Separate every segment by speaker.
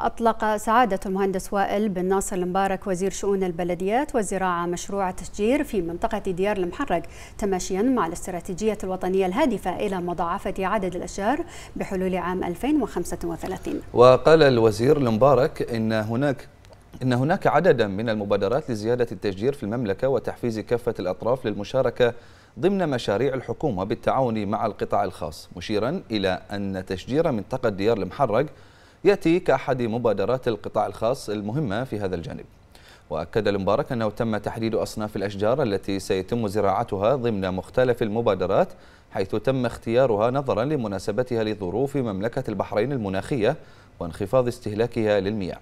Speaker 1: أطلق سعادة المهندس وائل بن ناصر المبارك وزير شؤون البلديات والزراعة مشروع تشجير في منطقة ديار المحرق تماشيا مع الاستراتيجية الوطنية الهادفة إلى مضاعفة عدد الأشجار بحلول عام 2035
Speaker 2: وقال الوزير المبارك إن هناك إن هناك عددا من المبادرات لزيادة التشجير في المملكة وتحفيز كافة الأطراف للمشاركة ضمن مشاريع الحكومة بالتعاون مع القطاع الخاص مشيرا إلى أن تشجير منطقة ديار المحرق يأتي كأحد مبادرات القطاع الخاص المهمة في هذا الجانب وأكد المبارك أنه تم تحديد أصناف الأشجار التي سيتم زراعتها ضمن مختلف المبادرات حيث تم اختيارها نظرا لمناسبتها لظروف مملكة البحرين المناخية وانخفاض استهلاكها للمياه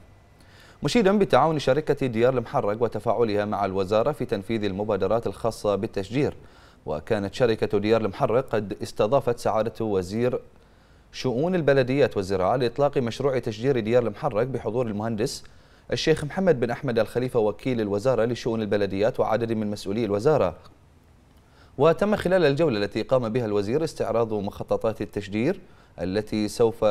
Speaker 2: مشيدا بتعاون شركة ديار المحرق وتفاعلها مع الوزارة في تنفيذ المبادرات الخاصة بالتشجير وكانت شركة ديار المحرق قد استضافت سعادة وزير شؤون البلديات والزراعة لإطلاق مشروع تشجير ديار المحرك بحضور المهندس الشيخ محمد بن أحمد الخليفة وكيل الوزارة لشؤون البلديات وعدد من مسؤولي الوزارة وتم خلال الجولة التي قام بها الوزير استعراض مخططات التشجير التي سوف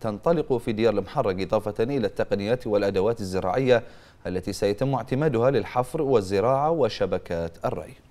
Speaker 2: تنطلق في ديار المحرق إضافة إلى التقنيات والأدوات الزراعية التي سيتم اعتمادها للحفر والزراعة وشبكات الري